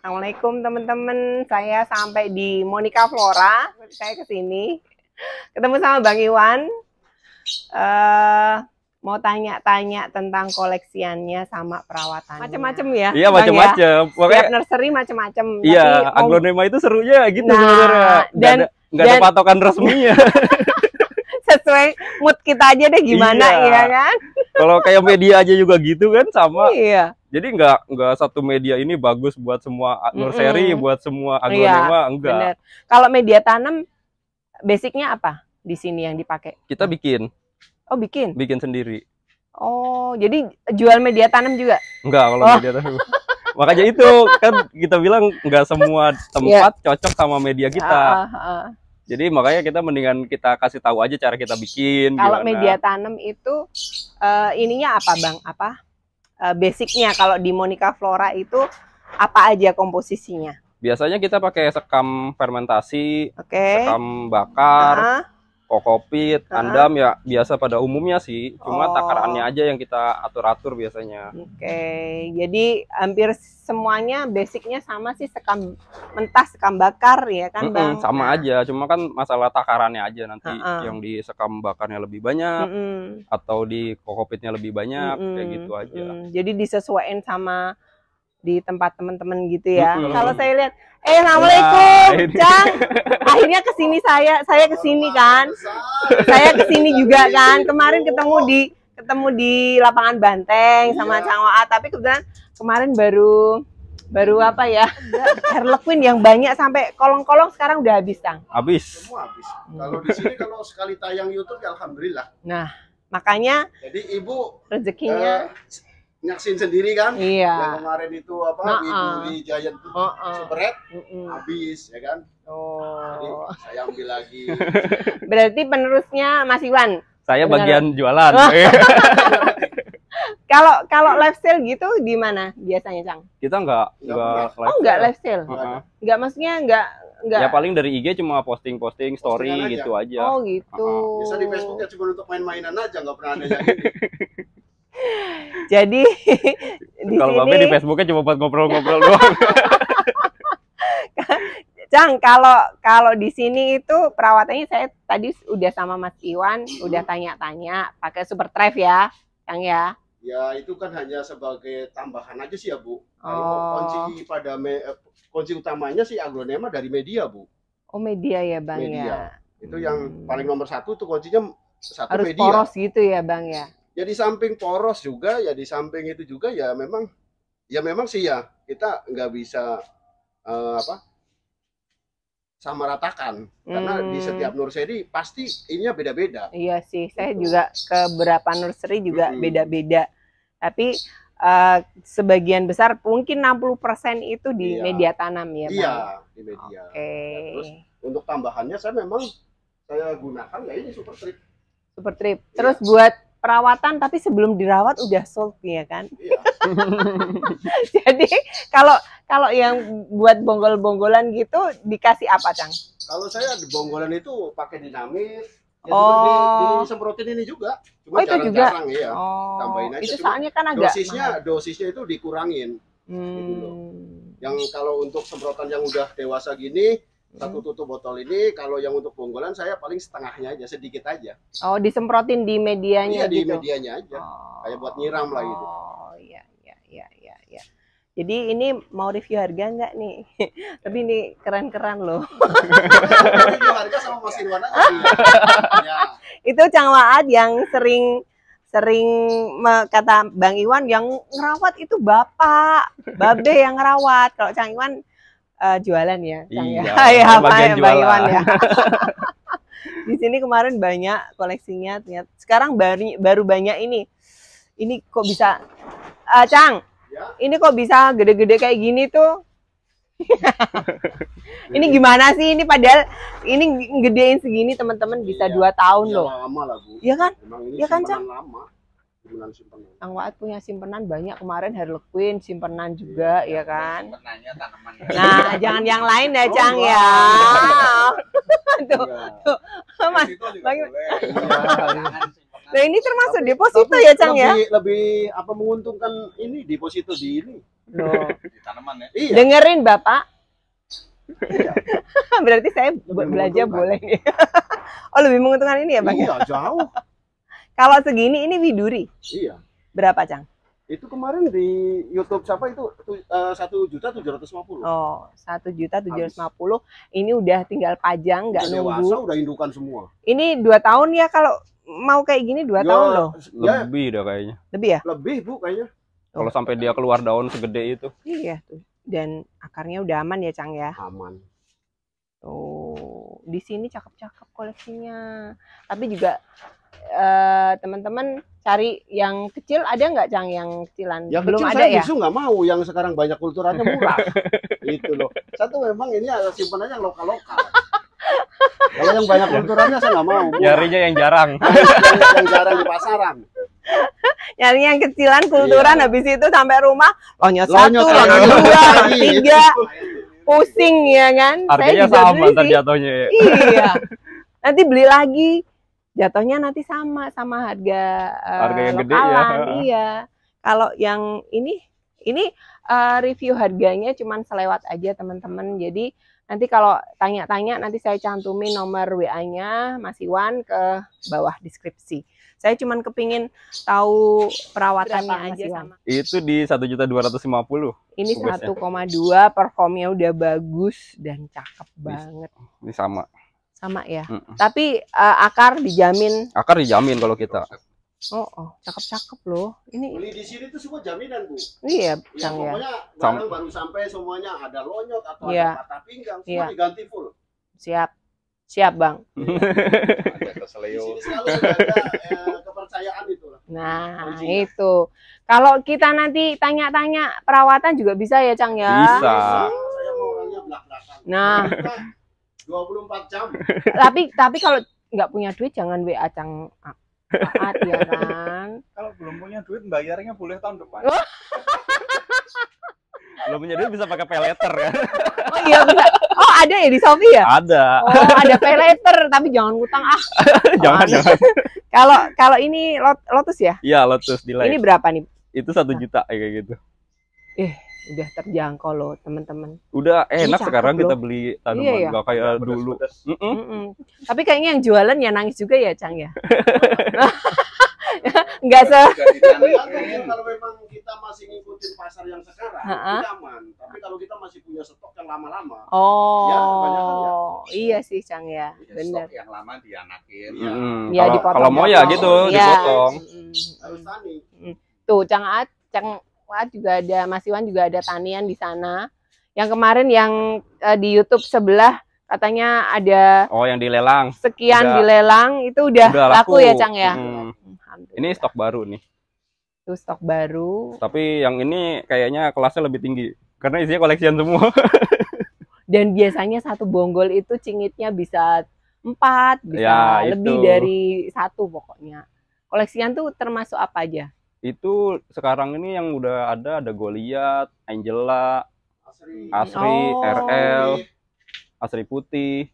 Assalamualaikum teman-teman. Saya sampai di Monica Flora. Saya ke sini ketemu sama Bang Iwan. Uh, mau tanya-tanya tentang koleksiannya sama perawatannya. Macam-macam ya. Iya, macam-macam. Ya? Pokoknya nursery macam-macam. Iya, mau... aglonema itu serunya gitu nah, sebenarnya. Dan nggak ada, dan, ada patokan resminya. sesuai mood kita aja deh gimana iya. ya kan. Kalau kayak media aja juga gitu kan sama. Iya jadi nggak nggak satu media ini bagus buat semua nursery, mm -hmm. buat semua aglonema, iya, enggak. Kalau media tanam basicnya apa di sini yang dipakai? Kita bikin. Oh, bikin. Bikin sendiri. Oh, jadi jual media tanam juga? Enggak, kalau oh. media tanam. Makanya itu kan kita bilang nggak semua tempat yeah. cocok sama media kita. Uh, uh, uh. Jadi makanya kita mendingan kita kasih tahu aja cara kita bikin. Kalau media tanam itu uh, ininya apa, Bang? Apa? uh, basicnya kalau di Monica Flora itu apa aja komposisinya? Biasanya kita pakai sekam fermentasi, okay. sekam bakar, uh -huh kokopit, andam ya biasa pada umumnya sih, cuma oh. takarannya aja yang kita atur-atur biasanya. Oke, okay. jadi hampir semuanya basicnya sama sih sekam mentah sekam bakar ya kan mm -mm, bang? Sama nah. aja, cuma kan masalah takarannya aja nanti uh -uh. yang di sekam bakarnya lebih banyak mm -mm. atau di kokopitnya lebih banyak mm -mm. kayak gitu aja. Mm -mm. Jadi disesuaikan sama di tempat teman-teman gitu ya. Kalau saya lihat, eh, assalamualaikum, Cang. Akhirnya kesini saya, saya kesini kan, saya kesini juga kan. Kemarin ketemu di ketemu di lapangan Banteng sama iya. Cang Waat, tapi kebetulan kemarin baru baru apa ya Harlequin iya. yang banyak sampai kolong-kolong sekarang udah habis Kang. Habis. Semua habis. Kalau di sini kalau sekali tayang YouTube ya alhamdulillah. Nah, makanya jadi ibu rezekinya eh, nyaksin sendiri kan iya yang kemarin itu apa nah, ah. di Giant uh, ah, uh. Ah. Superet uh, uh. habis ya kan oh nah, saya ambil lagi berarti penerusnya Mas Iwan saya Benar. bagian jualan oh. eh. kalau kalau lifestyle gitu di mana biasanya Cang? Kita nggak nggak oh nggak lifestyle nggak uh -huh. maksudnya nggak nggak ya paling dari IG cuma posting posting story aja. gitu aja oh gitu uh -huh. biasa di Facebook ya cuma untuk main-mainan aja nggak pernah ada yang Jadi di kalau sini... di Facebooknya cuma buat ngobrol-ngobrol doang. Cang, kalau kalau di sini itu perawatannya saya tadi udah sama Mas Iwan, udah tanya-tanya pakai super drive ya, Cang ya. Ya itu kan hanya sebagai tambahan aja sih ya Bu. oh. kunci pada me, eh, kunci utamanya sih aglonema dari media Bu. Oh media ya Bang media. ya. Itu yang hmm. paling nomor satu tuh kuncinya satu Harus media. Harus poros gitu ya Bang ya ya di samping poros juga ya di samping itu juga ya memang ya memang sih ya kita nggak bisa uh, apa sama ratakan hmm. karena di hmm. setiap nursery pasti ininya beda-beda. Iya sih, saya gitu. juga ke beberapa nursery juga beda-beda. Hmm. Tapi uh, sebagian besar mungkin 60% itu di iya. media tanam ya, Pak. Iya, di media. Oke. Okay. Ya, untuk tambahannya saya memang saya gunakan ya ini super trip. Super trip. Iya. Terus iya. buat perawatan tapi sebelum dirawat udah sold ya kan. ya. Jadi kalau kalau yang buat bonggol-bonggolan gitu dikasih apa, Cang? Kalau saya bonggolan itu pakai dinamis Ya, oh. di, di ini juga. Cuma oh, itu jarang, juga. Jarang, iya. Oh. Tambahin aja. Itu Cuma soalnya kan agak dosisnya mahal. dosisnya itu dikurangin. Hmm. Gitu loh. Hmm. Yang kalau untuk semprotan yang udah dewasa gini satu hmm. tutup botol ini kalau yang untuk keunggulan saya paling setengahnya aja sedikit aja oh disemprotin di medianya iya gitu? di medianya aja oh. kayak buat nyiram lah gitu oh iya iya iya iya ya. jadi ini mau review harga nggak nih tapi ini keren-keren loh review harga sama Mas Irwan ya. itu Cang yang sering sering kata Bang Iwan yang ngerawat itu bapak, babe yang ngerawat. Kalau Cang Iwan uh, jualan ya, ya? iya, ya. apa ya Bang Iwan ya. di sini kemarin banyak koleksinya ternyata. Sekarang baru baru banyak ini. Ini kok bisa uh, Cang. Ya. Ini kok bisa gede-gede kayak gini tuh? ini gimana sih ini padahal ini gedein segini teman-teman bisa iya. dua tahun ya, loh. Lama lah, Bu. Iya kan? Iya kan, Cang? Lama. Simpenan simpenan. Kang Waat punya simpenan banyak kemarin Quinn simpenan juga iya, ya, ya kan. Simpenannya tanaman. Ya. Nah, jangan yang lain ya, oh, Cang wow. ya. tuh, tuh. Mas, bagi... Iya. Iya, nah, ini termasuk tapi, deposito tapi ya, Cang lebih, ya? ya? Lebih apa menguntungkan ini deposito di ini. di tanaman ya. Iya. Dengerin Bapak. Berarti saya lebih belajar boleh. oh, lebih menguntungkan ini ya, Bang? Ya? Iya, jauh. Kalau segini ini widuri. Iya. Berapa, Cang? Itu kemarin di YouTube siapa itu eh, satu juta tujuh ratus lima puluh. Oh, satu juta tujuh ratus lima puluh. Ini udah tinggal pajang, nggak nunggu. Dewasa, udah indukan semua. Ini dua tahun ya kalau mau kayak gini dua ya, tahun loh. Ya. Lebih ya. dah kayaknya. Lebih ya? Lebih bu kayaknya. Kalau oh. sampai dia keluar daun segede itu. Iya tuh. Dan akarnya udah aman ya Cang ya? Aman. Oh, di sini cakep-cakep koleksinya. Tapi juga teman eh, teman-teman cari yang kecil ada nggak cang yang kecilan yang belum kecil ada saya ya justru nggak mau yang sekarang banyak kulturannya murah itu loh satu memang ini ada simpanannya lokal lokal kalau yang banyak kulturannya saya nggak mau murah. nyarinya yang jarang yang jarang di pasaran nyarinya yang kecilan kulturan iya. habis itu sampai rumah lonyo satu lonyo dua tiga pusing ya kan harganya saya sama jatuhnya ya. iya nanti beli lagi jatuhnya nanti sama sama harga uh, harga yang lokalan, gede ya. Iya. Kalau yang ini ini uh, review harganya cuman selewat aja teman-teman. Jadi nanti kalau tanya-tanya nanti saya cantumin nomor WA-nya Mas Iwan ke bawah deskripsi. Saya cuma kepingin tahu perawatannya Berapa aja sama. Itu di satu juta dua ratus lima puluh. Ini satu koma dua performnya udah bagus dan cakep banget. Ini sama sama ya. Mm -mm. Tapi uh, akar dijamin. Akar dijamin kalau kita. Oh, oh, cakep-cakep loh. Ini beli di sini tuh semua jaminan, Bu. Iya, ya, ya. barang baru sampai semuanya ada lonyok atau yeah. ada patah pinggang, semua ya. diganti full. Siap. Siap, Bang. ada eh, kepercayaan itu Nah, itu. Kalau kita nanti tanya-tanya perawatan juga bisa ya, Cang ya? Bisa. Nah. nah 24 jam. tapi tapi kalau nggak punya duit jangan WA Cang Aat ya kan. Kalau belum punya duit bayarnya boleh tahun depan. Oh. belum punya duit bisa pakai pay letter ya. Kan? oh iya benar. Oh ada ya di Shopee ya? Ada. Oh ada pay letter tapi jangan utang ah. jangan oh, jangan. Kalau kalau ini Lotus ya? Iya Lotus di Ini berapa nih? Itu satu juta kayak gitu. Eh udah terjangkau loh teman-teman. Udah enak Ini sekarang loh. kita beli iya, tanaman iya, nggak kayak pedas, dulu. Pedas. Mm -mm. Mm -mm. Tapi kayaknya yang jualan ya nangis juga ya Cang ya. nggak se. kalau memang kita masih ngikutin pasar yang sekarang, aman. Tapi kalau kita masih punya stok yang lama-lama, ya oh, ya, iya sih Cang ya, benar. Stok yang lama dianakin. Ya. Hmm. Ya, kalau, kalau mau ya gitu, ya. dipotong. Harus tani. Tuh Cang At, Cang Fuad juga ada, Mas Iwan juga ada tanian di sana. Yang kemarin yang uh, di YouTube sebelah katanya ada Oh, yang dilelang. Sekian udah, dilelang itu udah, udah laku. laku ya, Cang ya. Hmm. Ini stok baru nih. Itu stok baru. Tapi yang ini kayaknya kelasnya lebih tinggi karena isinya koleksian semua. Dan biasanya satu bonggol itu cingitnya bisa empat, bisa ya, lebih dari satu pokoknya. Koleksian tuh termasuk apa aja? itu sekarang ini yang udah ada ada Goliat, Angela, Asri, Asri oh. RL, Asri Putih.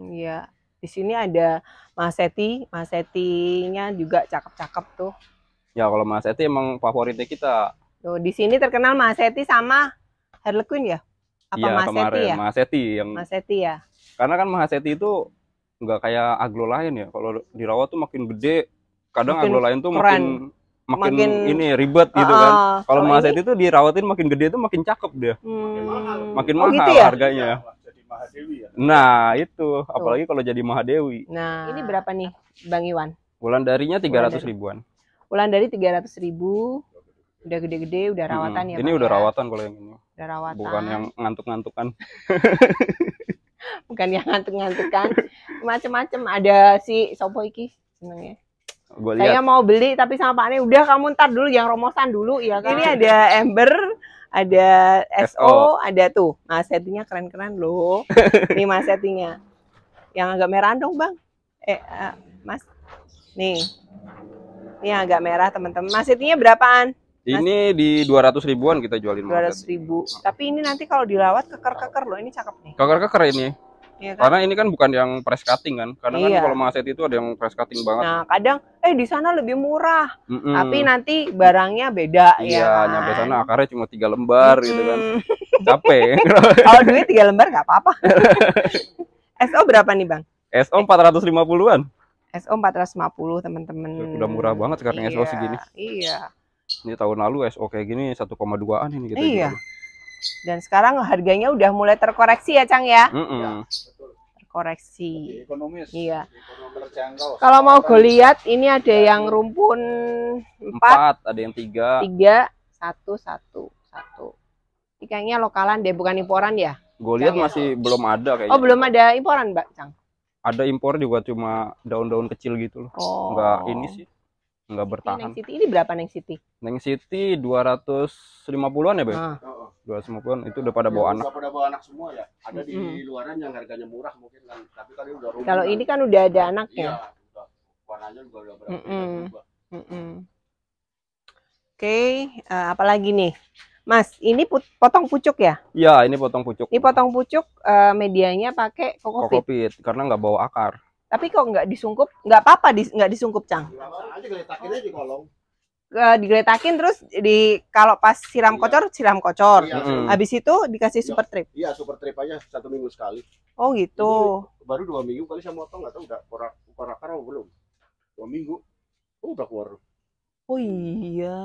Iya, di sini ada Mas Seti, Mas Setinya juga cakep-cakep tuh. Ya kalau Mas Seti emang favoritnya kita. Tuh di sini terkenal Mas Seti sama Harlequin ya? Apa ya, Mas kemarin, Seti ya? Mas Seti yang. Mas Seti ya. Karena kan Mas Seti itu nggak kayak aglo lain ya. Kalau dirawat tuh makin gede, kadang makin aglo lain tuh keren. makin makin, makin ini ribet gitu uh, kan. Ah, ah. Kalau Mas ini... itu dirawatin makin gede itu makin cakep dia. Hmm. Makin mahal, oh, gitu ya? harganya. Iya, ya. Nah, itu apalagi kalau jadi Mahadewi. Nah, ini berapa nih Bang Iwan? Bulan darinya 300 ratus ribuan. Bulan dari 300 ribu. Udah gede-gede, udah hmm, rawatan hmm. ya. Ini Bang udah ya? rawatan kalau yang ini. Udah rawatan. Bukan yang ngantuk-ngantukan. Bukan yang ngantuk-ngantukan. Macem-macem ada si sopo iki seneng ya Gua lihat. Saya mau beli tapi sama Pak Ane udah kamu ntar dulu yang romosan dulu ya kan. Ini iya. ada ember, ada SO, SO. ada tuh. Nah, settingnya keren-keren loh. Ini Mas settingnya. Yang agak merah dong, Bang. Eh, uh, Mas. Nih. Ini yang agak merah, teman-teman. Mas settingnya berapaan? Mas, ini di 200 ribuan kita jualin. 200 ribu. Tapi ini nanti kalau dilawat keker-keker loh, ini cakep nih. Keker-keker ini. Iya kan? Karena ini kan bukan yang press cutting kan. Karena kan iya. kan kalau maset itu ada yang press cutting banget. Nah, kadang eh di sana lebih murah. Mm -mm. Tapi nanti barangnya beda ya iya, ya. kan? nyampe sana akarnya cuma tiga lembar mm -hmm. gitu kan. Capek. kalau duit tiga lembar nggak apa-apa. SO berapa nih, Bang? SO 450-an. SO 450, teman-teman. Udah murah banget sekarang iya, SO segini. Iya. Ini tahun lalu SO kayak gini 1,2-an ini gitu. Iya. Gitu. Dan sekarang harganya udah mulai terkoreksi ya, Cang ya? Mm -mm. ya terkoreksi. Ekonomis. Iya. Kalau mau gue lihat ini ya, ada ya. yang rumpun empat, ada yang tiga, 3 satu, satu. 1. kayaknya lokalan deh, bukan imporan ya? Gue lihat ya? masih belum ada kayaknya. Oh, belum ada imporan, Mbak Cang. Ada impor juga cuma daun-daun kecil gitu loh. Oh. Enggak ini sih nggak bertahan. Neng City ini berapa Neng City? Neng City 250-an ya, Bang? Ah. 250-an itu udah pada iya, bawa ya, anak. Udah pada bawa anak semua ya. Ada di hmm. luaran yang harganya murah mungkin kan, tapi kan udah rumah. Kalau ini kan udah ada anaknya. Iya, Warnanya juga udah berapa. Mm -mm. Mm -mm. Oke, okay, uh, eh, apalagi nih? Mas, ini put potong pucuk ya? Iya, ini potong pucuk. Ini potong pucuk uh, medianya pakai kokopit. Kokopit karena nggak bawa akar. Tapi kok nggak disungkup, nggak apa-apa di, nggak disungkup cang. Aja geletakin aja di kolong. Eh, digeletakin terus di kalau pas siram iya. kocor siram kocor. Iya, mm. Habis itu dikasih super iya. trip. Iya, super trip aja satu minggu sekali. Oh gitu. Ini baru dua minggu kali saya motong nggak tahu udah korak korak atau belum. Dua minggu. Oh udah keluar. Oh iya.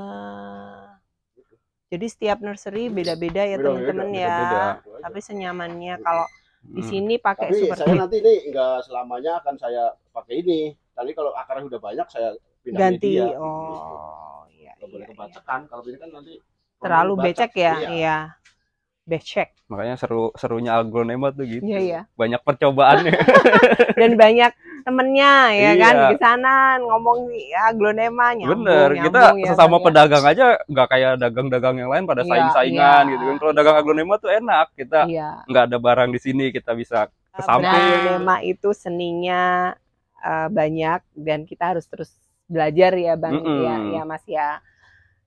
Jadi setiap nursery beda-beda ya teman-teman ya. Beda, beda. Tapi senyamannya kalau di hmm. sini pakai Tapi seperti saya nanti ini enggak selamanya akan saya pakai ini. Tadi kalau akarnya sudah banyak saya pindah ganti. Media. Oh, iya. boleh iya. iya. kalau ini kan nanti terlalu becek ya. iya. iya becek. Makanya seru serunya aglonema tuh gitu. Iya, iya. Banyak percobaannya. Dan banyak temennya ya iya. kan di sana ngomong aglonema nyambung. Bener, nyambung, kita ya, sesama ternyata. Kan, pedagang aja nggak kayak dagang-dagang yang lain pada iya, saing-saingan iya. gitu kan. Kalau dagang aglonema tuh enak, kita iya. nggak iya. ada barang di sini, kita bisa ke nah, samping. Aglonema itu seninya uh, banyak dan kita harus terus belajar ya Bang mm -mm. ya, ya Mas ya.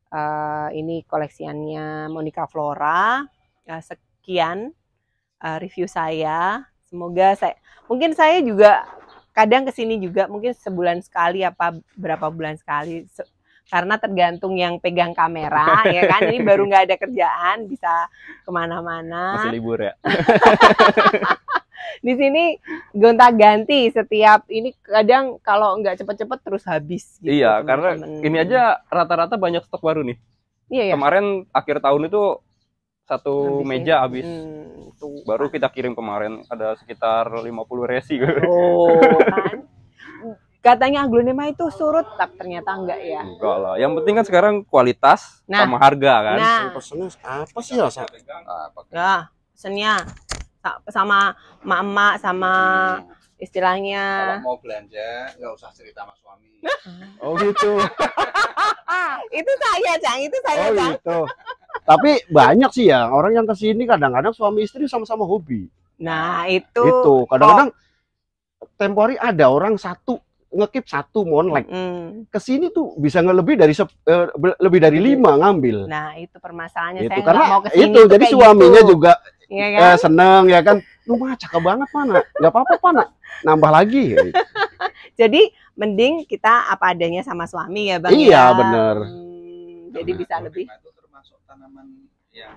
Uh, ini koleksiannya Monica Flora uh, sekian uh, review saya. Semoga saya mungkin saya juga kadang kesini juga mungkin sebulan sekali apa berapa bulan sekali se karena tergantung yang pegang kamera ya kan ini baru nggak ada kerjaan bisa kemana-mana masih libur ya di sini gonta-ganti setiap ini kadang kalau nggak cepet-cepet terus habis gitu, iya temen -temen. karena ini aja rata-rata banyak stok baru nih iya, iya. kemarin akhir tahun itu satu Habisnya, meja habis. Hmm, tuh. Baru kita kirim kemarin ada sekitar 50 resi. Oh, kan. Katanya aglonema itu surut, tapi ternyata enggak ya. Enggak lah. Yang penting kan sekarang kualitas nah, sama harga kan. Nah, apa sih ya? Nah, pesennya sama mama sama hmm. istilahnya kalau mau belanja nggak usah cerita sama suami oh gitu itu saya cang itu saya oh, cang gitu. Tapi banyak sih ya orang yang kesini kadang-kadang suami istri sama-sama hobi. Nah itu. Itu kadang-kadang temporary ada orang satu ngekip satu monlek. Mm. Kesini tuh bisa ngelebih dari sep, eh, lebih dari lima ngambil. Nah itu permasalahannya. Itu saya karena mau kesini itu jadi suaminya gitu. juga ya kan? eh, seneng ya kan. Lu mah cakep banget mana, nggak apa-apa mana, nambah lagi. Ya. jadi mending kita apa adanya sama suami ya bang. Iya ya. bener. Hmm, jadi bisa lebih termasuk tanaman yang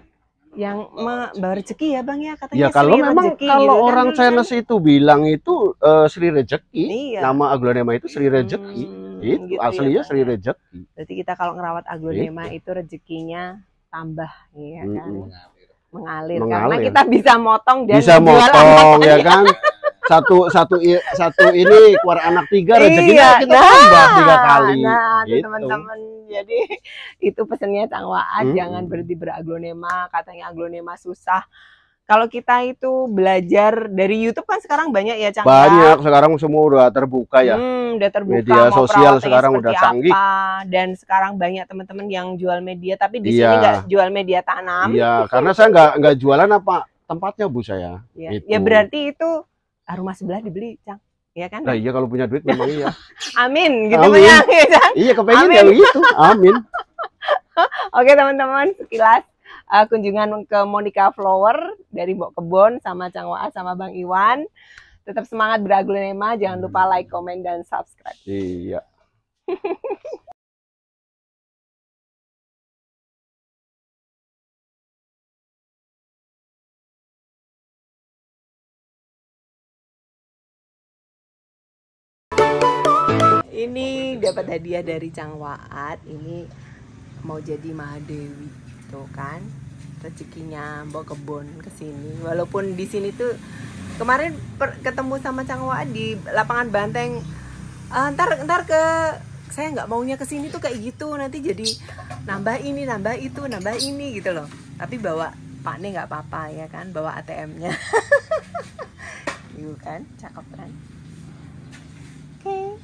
yang oh, oh rezeki ya bang ya katanya. Ya kalau memang rejeki, kalau gitu, kan, orang kan, Chinese itu bilang itu uh, Sri rezeki iya. nama aglonema itu Sri rezeki Hmm, itu gitu ya, aslinya ya, Sri rezeki. Berarti kita kalau ngerawat aglonema gitu. itu rezekinya tambah ya kan. Mengalir, mengalir karena kita bisa motong dan bisa jual motong ya kan satu satu satu ini keluar anak tiga rezeki iya, kita nah, tambah tiga nah, kali. Nah, gitu. teman-teman. Jadi itu pesennya Kang hmm. jangan berhenti beraglonema, katanya aglonema susah. Kalau kita itu belajar dari YouTube kan sekarang banyak ya Cang. Ya? Banyak, sekarang semua udah terbuka ya. Hmm, udah terbuka. Media sosial sekarang udah canggih. Apa. Dan sekarang banyak teman-teman yang jual media tapi di iya. sini nggak jual media tanam. Iya, karena saya nggak nggak jualan apa tempatnya Bu saya. Iya. Ya, gitu. Ya berarti itu Ah, rumah sebelah dibeli, Cang. Iya kan? Nah, iya kalau punya duit memang iya. Amin, gitu Amin. ya, Cang. Iya, kepengen Amin. ya gitu. Amin. Oke, teman-teman, sekilas uh, kunjungan ke Monica Flower dari Mbok Kebon sama Cang Waas sama Bang Iwan. Tetap semangat beragulema, jangan lupa like, komen dan subscribe. Iya. ini dapat hadiah dari Cang Waat ini mau jadi Mahadewi tuh kan rezekinya bawa kebun ke sini walaupun di sini tuh kemarin per, ketemu sama Cang Waat di lapangan banteng uh, ntar ntar ke saya nggak maunya ke sini tuh kayak gitu nanti jadi nambah ini nambah itu nambah ini gitu loh tapi bawa Pak nih nggak apa-apa ya kan bawa ATM-nya gitu kan cakep kan oke okay.